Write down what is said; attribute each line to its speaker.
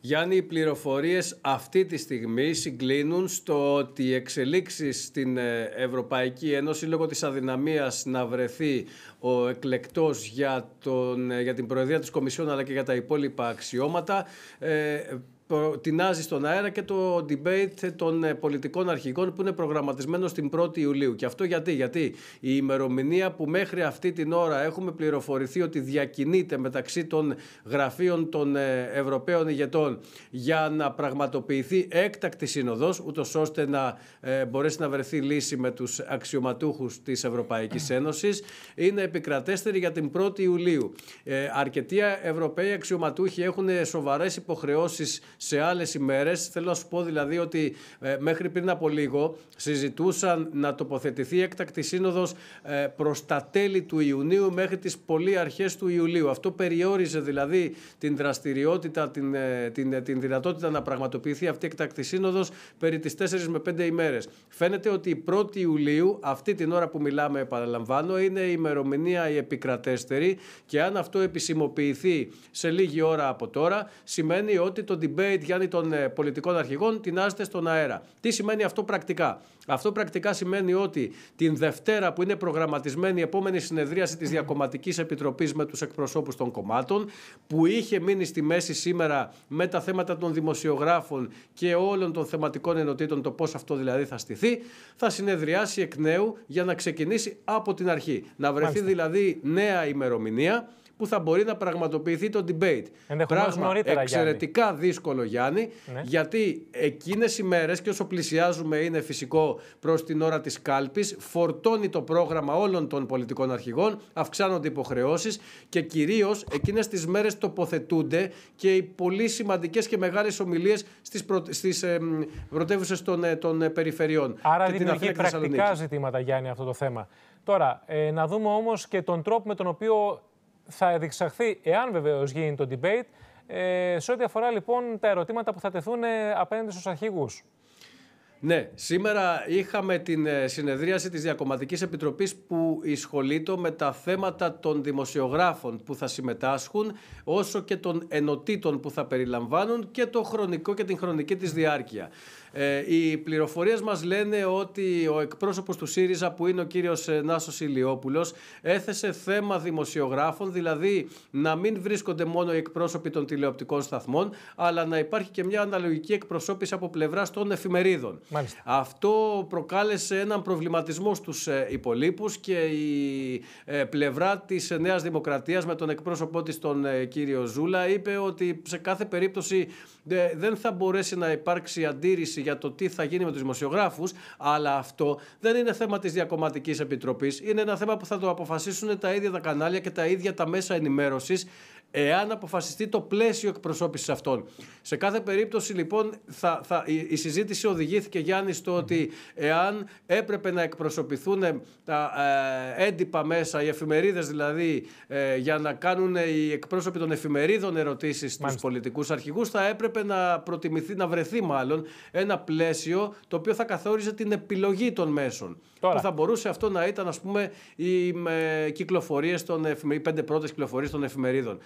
Speaker 1: Γιάννη, οι πληροφορίες αυτή τη στιγμή συγκλίνουν στο ότι οι εξελίξεις στην ε, Ευρωπαϊκή Ένωση λόγω της αδυναμίας να βρεθεί ο εκλεκτός για, τον, ε, για την προεδρία της Κομισιόν αλλά και για τα υπόλοιπα αξιώματα ε, τεινάζει στον αέρα και το debate των ε, πολιτικών αρχηγών που είναι προγραμματισμένο στην 1η Ιουλίου. Και αυτό γιατί, γιατί η ημερομηνία που μέχρι αυτή την ώρα έχουμε πληροφορηθεί ότι διακινείται μεταξύ των γραφείων των ε, Ευρωπαίων ηγετών για να πραγματοποιηθεί έκτακτη σύνοδος, ούτως ώστε να ε, μπορέσει να βρεθεί λύση με τους αξιωματούχους της Ευρωπαϊκής Ένωσης, είναι επικρατέστερη για την 1η Ιουλίου. αρκετοί Ευρωπαίοι αξιωματούχοι έχουν σοβαρές υποχρεώσεις σε άλλες ημέρες. Θέλω να σου πω δηλαδή ότι ε, μέχρι πριν από λίγο συζητούσαν να τοποθετηθεί η έκτακτη σύνοδος ε, προς τα τέλη του Ιουνίου μέχρι τις πολύ αρχές του Ιουλίου. Αυτό περιόριζε δηλαδή την δραστηριότητα, την, ε, την, ε, την δυνατότητα να πραγματοποιηθεί αυτή η έκτακτη σύνοδος περί τις 4 με 5 ημέρες. Φαίνεται ότι 1η Ιουλίου, αυτή την ώρα που η μιλάμε, επαναλαμβάνω, είναι η ημερομηνία η επικρατέστερη και αν αυτό επισημοποιηθεί σε λίγη ώρα από τώρα, σημαίνει ότι το debate debate των ε, πολιτικών αρχηγών τεινάζεται στον αέρα. Τι σημαίνει αυτό πρακτικά. Αυτό πρακτικά σημαίνει ότι την Δευτέρα που είναι προγραμματισμένη η επόμενη συνεδρίαση της Διακομματικής Επιτροπής με τους εκπροσώπους των κομμάτων που είχε μείνει στη μέση σήμερα με τα θέματα των δημοσιογράφων και όλων των θεματικών ενωτήτων το πώς αυτό δηλαδή θα στηθεί θα συνεδριάσει εκ νέου για να ξεκινήσει από την αρχή. Να βρεθεί δηλαδή νέα ημερομηνία που θα μπορεί να πραγματοποιηθεί το debate. Πράγμα εξαιρετικά δύσκολο, Γιάννη, ναι. γιατί εκείνες οι μέρες και όσο πλησιάζουμε είναι φυσικό προς την ώρα της κάλπης, φορτώνει το πρόγραμμα όλων των πολιτικών αρχηγών, αυξάνονται υποχρεώσεις και κυρίως εκείνες τις μέρες τοποθετούνται και οι πολύ σημαντικές και μεγάλες ομιλίες στις στις, ε, πρωτεύουσες των, ε, των ε, περιφερειών. Άρα και δημιουργεί την πρακτικά ζητήματα, Γιάννη, αυτό το θέμα. Τώρα, ε, να δούμε όμως και τον τρόπο με τον οποίο θα διεξαχθεί, εάν βεβαίως γίνει το debate, ε, σε ό,τι αφορά λοιπόν τα ερωτήματα που θα τεθούν ε, απέναντι στους αρχηγούς. Ναι, σήμερα είχαμε την ε, συνεδρίαση της Διακομματικής Επιτροπής που ισχολείται με τα θέματα των δημοσιογράφων που θα συμμετάσχουν όσο και των ενωτήτων που θα περιλαμβάνουν και το χρονικό και την χρονική της διάρκεια. Ε, οι πληροφορίες μας λένε ότι ο εκπρόσωπος του ΣΥΡΙΖΑ που είναι ο κύριος ε, Νάσος Ηλιόπουλος έθεσε θέμα δημοσιογράφων, δηλαδή να μην βρίσκονται μόνο οι εκπρόσωποι των τηλεοπτικών σταθμών αλλά να υπάρχει και μια αναλογική εκπροσώπηση από πλευράς των εφημερίδων. Αυτό προκάλεσε έναν προβληματισμό στους ε, υπολείπους και η ε, πλευρά της ε, Νέας Δημοκρατίας με τον εκπρόσωπό της τον κύριο Ζούλα είπε ότι σε κάθε περίπτωση δεν θα μπορέσει να υπάρξει αντίρρηση για το τι θα γίνει με τους δημοσιογράφους αλλά αυτό δεν είναι θέμα της Διακομματικής Επιτροπής είναι ένα θέμα που θα το αποφασίσουν τα ίδια τα κανάλια και τα ίδια τα μέσα ενημέρωσης εάν αποφασιστεί το πλαίσιο εκπροσώπησης αυτών. Σε κάθε περίπτωση, λοιπόν, θα, θα, η, συζήτηση οδηγήθηκε, Γιάννης, στο ότι εάν έπρεπε να εκπροσωπηθούν ε, τα ε, έντυπα μέσα, οι εφημερίδες δηλαδή, ε, για να κάνουν οι εκπρόσωποι των εφημερίδων ερωτήσεις στους πολιτικούς αρχηγούς, θα έπρεπε να προτιμηθεί, να βρεθεί μάλλον ένα πλαίσιο το οποίο θα καθόριζε την επιλογή των μέσων. Τώρα. Που θα μπορούσε αυτό να ήταν, ας πούμε, οι ε, οι πέντε πρώτες κυκλοφορίες των εφημερίδων.